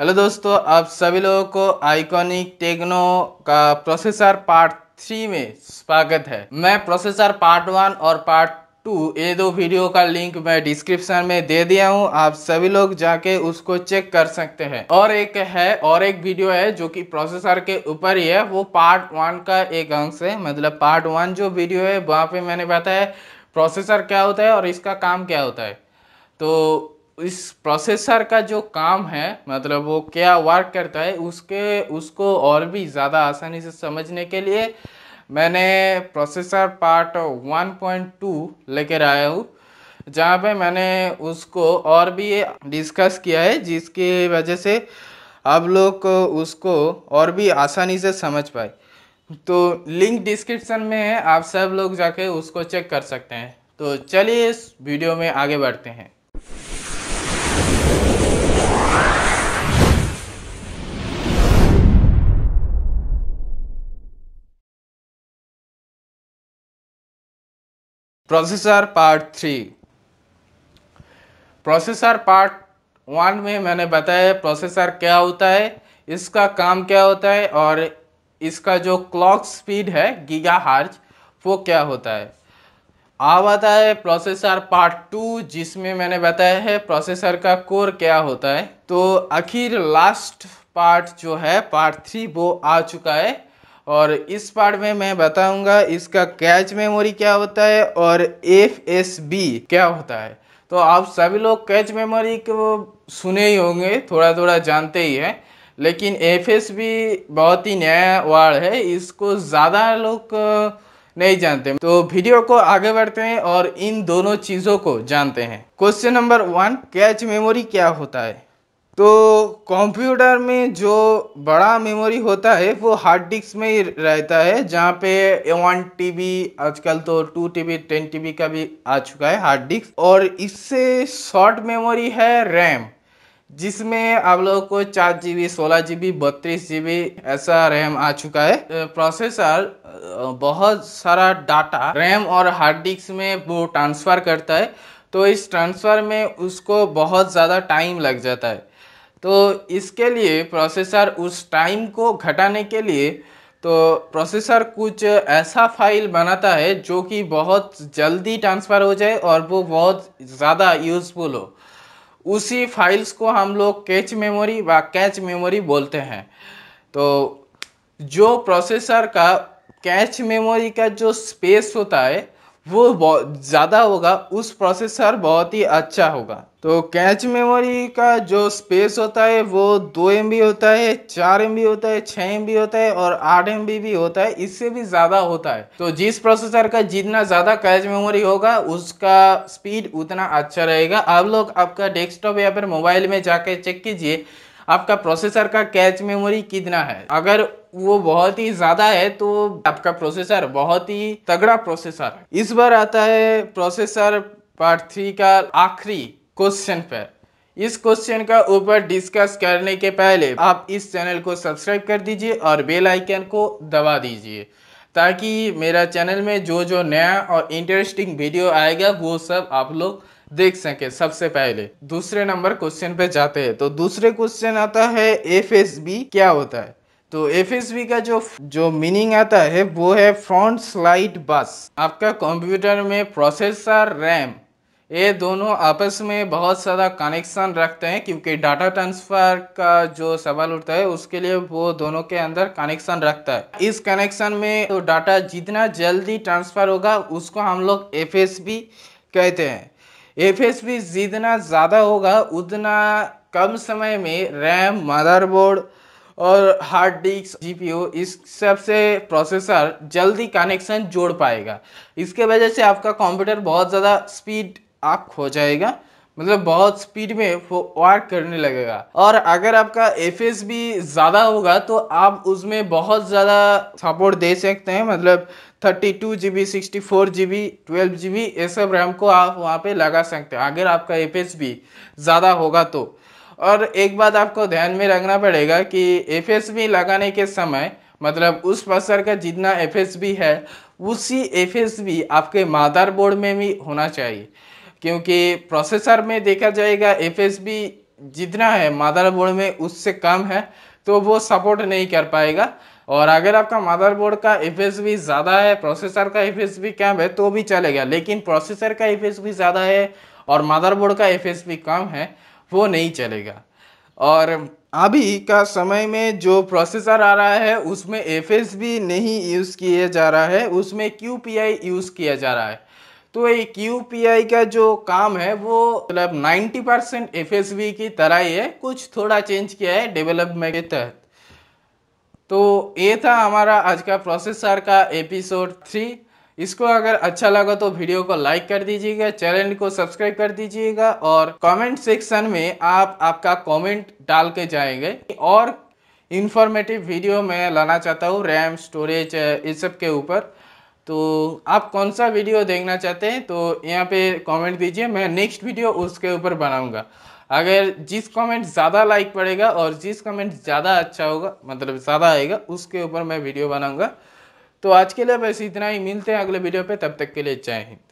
hello दोस्तों आप सभी लोगों को आइकॉनिक टेक्नो का प्रोसेसर पार्ट थ्री में स्वागत है मैं प्रोसेसर पार्ट वन और पार्ट टू ये दो वीडियो का लिंक मैं डिस्क्रिप्शन में दे दिया हूँ आप सभी लोग जाके उसको चेक कर सकते हैं और एक है और एक वीडियो है जो कि प्रोसेसर के ऊपर ही है वो पार्ट वन का एक अंश है मतलब पार्ट वन जो वीडियो है वहाँ पर मैंने बताया प्रोसेसर क्या होता है और इसका काम क्या होता है तो इस प्रोसेसर का जो काम है मतलब वो क्या वर्क करता है उसके उसको और भी ज़्यादा आसानी से समझने के लिए मैंने प्रोसेसर पार्ट 1.2 लेकर आया हूँ जहाँ पे मैंने उसको और भी डिस्कस किया है जिसकी वजह से आप लोग उसको और भी आसानी से समझ पाए तो लिंक डिस्क्रिप्शन में है आप सब लोग जाके उसको चेक कर सकते हैं तो चलिए इस वीडियो में आगे बढ़ते हैं processor part three processor part one में मैंने बताया प्रोसेसर क्या होता है इसका काम क्या होता है और इसका जो क्लॉक स्पीड है गीगा हार्ज वो क्या होता है अब आता है प्रोसेसर पार्ट टू जिसमें मैंने बताया है प्रोसेसर का कोर क्या होता है तो आखिर लास्ट पार्ट जो है पार्ट थ्री वो आ चुका है और इस पार्ट में मैं बताऊंगा इसका कैच मेमोरी क्या होता है और एफ एस बी क्या होता है तो आप सभी लोग कैच मेमोरी को सुने ही होंगे थोड़ा थोड़ा जानते ही हैं लेकिन एफ एस बी बहुत ही नया वर्ड है इसको ज़्यादा लोग नहीं जानते तो वीडियो को आगे बढ़ते हैं और इन दोनों चीज़ों को जानते हैं question number one cache memory क्या होता है तो कंप्यूटर में जो बड़ा मेमोरी होता है वो हार्ड डिस्क में ही रहता है जहाँ पे वन टी आजकल तो two T B ten T का भी आ चुका है हार्ड डिस्क और इससे शॉर्ट मेमोरी है रैम जिसमें आप लोगों को चार जी बी सोलह जी बी बत्तीस जी बी ऐसा रैम आ चुका है प्रोसेसर बहुत सारा डाटा रैम और हार्ड डिस्क में वो ट्रांसफ़र करता है तो इस ट्रांसफ़र में उसको बहुत ज़्यादा टाइम लग जाता है तो इसके लिए प्रोसेसर उस टाइम को घटाने के लिए तो प्रोसेसर कुछ ऐसा फाइल बनाता है जो कि बहुत जल्दी ट्रांसफ़र हो जाए और वो बहुत ज़्यादा यूज़फुल हो उसी फाइल्स को हम लोग कैच मेमोरी व कैच मेमोरी बोलते हैं तो जो प्रोसेसर का कैच मेमोरी का जो स्पेस होता है वो ज़्यादा होगा उस प्रोसेसर बहुत ही अच्छा होगा तो कैच मेमोरी का जो स्पेस होता है वो दो एम होता है चार एम होता है छः एम होता है और आठ एम भी होता है इससे भी ज़्यादा होता है तो जिस प्रोसेसर का जितना ज़्यादा कैच मेमोरी होगा उसका स्पीड उतना अच्छा रहेगा आप लोग आपका डेस्कटॉप या फिर मोबाइल में जाके चेक कीजिए आपका प्रोसेसर का कैच मेमोरी कितना है अगर वो बहुत ही ज़्यादा है तो आपका प्रोसेसर बहुत ही तगड़ा प्रोसेसर है इस बार आता है प्रोसेसर पार्ट थ्री का आखिरी क्वेश्चन पर इस क्वेश्चन का ऊपर डिस्कस करने के पहले आप इस चैनल को सब्सक्राइब कर दीजिए और बेल आइकन को दबा दीजिए ताकि मेरा चैनल में जो जो नया और इंटरेस्टिंग वीडियो आएगा वो सब आप लोग देख सकें सबसे पहले दूसरे नंबर क्वेश्चन पे जाते हैं तो दूसरे क्वेश्चन आता है एफ क्या होता है तो एफ का जो जो मीनिंग आता है वो है फ्रंट स्लाइड बस आपका कंप्यूटर में प्रोसेसर रैम ये दोनों आपस में बहुत ज़्यादा कनेक्शन रखते हैं क्योंकि डाटा ट्रांसफ़र का जो सवाल उठता है उसके लिए वो दोनों के अंदर कनेक्शन रखता है इस कनेक्शन में तो डाटा जितना जल्दी ट्रांसफ़र होगा उसको हम लोग एफ कहते हैं एफ जितना ज़्यादा होगा उतना कम समय में रैम मदरबोर्ड और हार्ड डिस्क जीपीओ इस सब से प्रोसेसर जल्दी कनेक्शन जोड़ पाएगा इसके वजह से आपका कंप्यूटर बहुत ज़्यादा स्पीड आप खो जाएगा मतलब बहुत स्पीड में वो वर्क करने लगेगा और अगर आपका एफ भी ज़्यादा होगा तो आप उसमें बहुत ज़्यादा सपोर्ट दे सकते हैं मतलब thirty two G B sixty four G B twelve G B ये सब रैम को आप वहाँ पे लगा सकते हैं अगर आपका एफ भी ज़्यादा होगा तो और एक बात आपको ध्यान में रखना पड़ेगा कि एफ लगाने के समय मतलब उस प्रसर का जितना एफ है उसी एफ आपके मादरबोर्ड में भी होना चाहिए क्योंकि प्रोसेसर में देखा जाएगा एफ जितना है मादरबोर्ड में उससे कम है तो वो सपोर्ट नहीं कर पाएगा और अगर आपका मदरबोर्ड का एफ ज़्यादा है प्रोसेसर का एफ कम है तो भी चलेगा लेकिन प्रोसेसर का एफ ज़्यादा है और मदरबोर्ड का एफ कम है वो नहीं चलेगा और अभी का समय में जो प्रोसेसर आ रहा है उसमें एफ भी नहीं यूज़ किया जा रहा है उसमें क्यू यूज़ किया जा रहा है तो ये क्यू का जो काम है वो मतलब 90 परसेंट एफ की तरह ही है कुछ थोड़ा चेंज किया है डेवलपमेंट के तहत तो ये था हमारा आज का प्रोसेसर का एपिसोड थ्री इसको अगर अच्छा लगा तो वीडियो को लाइक कर दीजिएगा चैनल को सब्सक्राइब कर दीजिएगा और कमेंट सेक्शन में आप आपका कमेंट डाल के जाएंगे और इन्फॉर्मेटिव वीडियो मैं लाना चाहता हूँ रैम स्टोरेज इस सब के ऊपर तो आप कौन सा वीडियो देखना चाहते हैं तो यहाँ पे कमेंट दीजिए मैं नेक्स्ट वीडियो उसके ऊपर बनाऊँगा अगर जिस कमेंट ज़्यादा लाइक पड़ेगा और जिस कमेंट ज़्यादा अच्छा होगा मतलब ज़्यादा आएगा उसके ऊपर मैं वीडियो बनाऊँगा तो आज के लिए बस इतना ही मिलते हैं अगले वीडियो पे तब तक के लिए जय हिंद